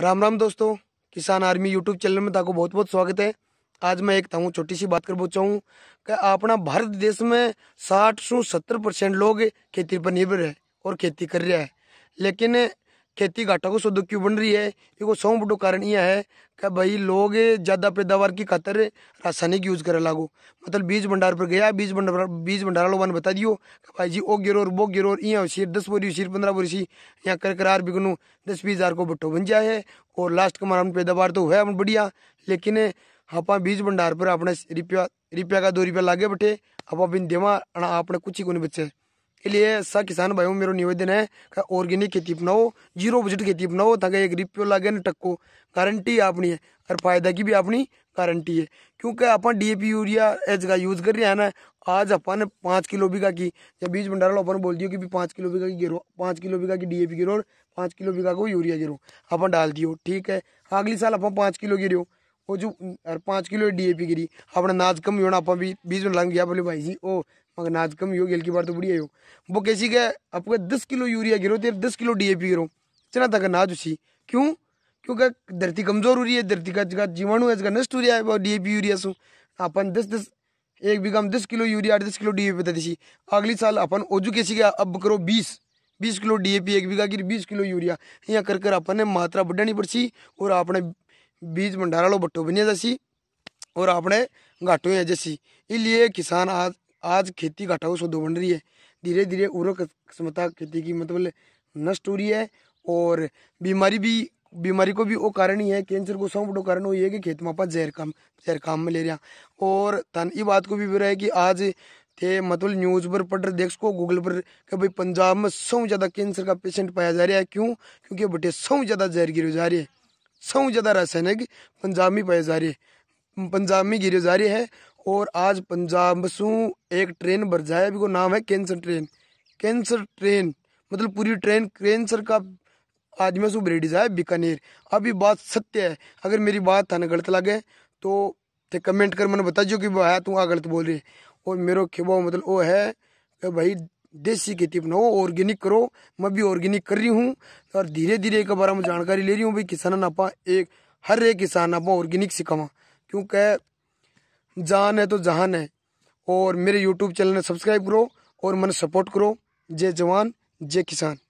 राम राम दोस्तों किसान army YouTube channel में ताको बहुत बहुत स्वागत है आज मैं एक था छोटी सी बात कर बोल चाहूँ अपना भारत देश में साठ सौ सत्तर परसेंट लोग खेती पर निर्भर है और खेती कर रहा है लेकिन खेती घाटा को शुद्ध क्यों बन रही है इसको सौ बड़ो कारण यह है कि भाई लोग ज़्यादा पैदावार की खातर रासायनिक यूज़ करे लागू मतलब बीज भंडार पर गया बीज भंडार बीज भंडारा लोगों ने बता दियो कि भाई जी ओ गिरोर वो गिरोर दस बोरी उसी पंद्रह बोरी सी यहाँ कर करार बिगनू दस बीस हज़ार को भट्टो बन जाए है और लास्ट का हमारा पैदावार तो हुआ बढ़िया लेकिन आप बीज भंडार पर अपने रुपया रुपया का दो रुपया लागे बैठे आप देवा अपने कुछ ही को नहीं बचे इसलिए ऐसा किसान भाइयों मेरे निवेदन है कि ऑर्गेनिक खेती अपनाओ जीरो बजट खेती अपनाओ ताकि एक रिपियो लागे न टक्को गारंटी अपनी है और फायदा की भी अपनी गारंटी है क्योंकि अपन डीएपी यूरिया एज का यूज कर रहे हैं ना आज अपन पाँच किलो बीघा की जब बीज भंडारा अपन बोल दियो कि भी पाँच किलो बीघा की गिरो पाँच किलो बीघा की पी गिरो पाँच किलो बीघा को यूरिया गिरो अपन डाल दियो ठीक है अगली साल अपन पाँच किलो गिरो और जो पाँच किलो डीएपी गिरी अपना नाच कम होना आप बीच में लंग गया बोले भाई जी ओ मगर नाच कम हो गया की बार तो बढ़िया हो वो कैसी गया आपका दस किलो यूरिया गिरो तेरे दस किलो पी गिरो चना तक नाच उसी क्यों क्योंकि धरती कमजोर हो रही है धरती का जगह जीवाणु है इसका नष्ट हो रहा है और डीएपी यूरिया सु अपन दस दस एक बीघा में दस किलो यूरिया आठ दस किलो डीएपी बता दी अगली साल अपन ओजू कैसी गया अब करो बीस बीस किलो डीएपी एक बीघा गिर बीस किलो यूरिया यहाँ कर कर अपन ने मात्रा बढ़ानी पड़सी और आपने बीज भंडारा लो बट्टो बनिया जैसी और अपने घाटों है जैसी इसलिए किसान आज आज खेती घाटा को सौदो बन रही है धीरे धीरे उर्वरक क्षमता खेती की मतलब नष्ट हो रही है और बीमारी भी बीमारी को भी वो कारण ही है कैंसर को सब बड़ो कारण वही है कि खेत में आप जहर काम जहर काम में ले हैं और तन ये बात को भी बुरा है कि आज थे मतलब न्यूज़ पर पढ़ रहे देख सको गूगल पर कि भाई पंजाब में सौ ज़्यादा कैंसर का पेशेंट पाया जा रहा है क्यों क्योंकि बटे सौ ज़्यादा जहर गिर जा रही है सौ ज़्यादा रस है कि पंजाबी पाए जा पायजारी पंजाबी गिरे जा रही है और आज पंजाब सू एक ट्रेन भर जाए अभी को नाम है कैंसर ट्रेन कैंसर ट्रेन मतलब पूरी ट्रेन कैंसर का आज मैं सू ब्रेडिज जाए बीकानेर अभी बात सत्य है अगर मेरी बात थाने गलत लगे तो ते कमेंट कर मैंने बता जो कि वह आया तू आ गलत बोल रही है और मेरे खेबो मतलब वो है भाई देसी खेती अपनाओ ऑर्गेनिक करो मैं भी ऑर्गेनिक कर रही हूँ और धीरे धीरे के बारे में जानकारी ले रही हूँ भाई किसान आप एक हर एक किसान आप ऑर्गेनिक सिखावा क्योंकि जान है तो जहान है और मेरे यूट्यूब चैनल ने सब्सक्राइब करो और मैंने सपोर्ट करो जय जवान जय किसान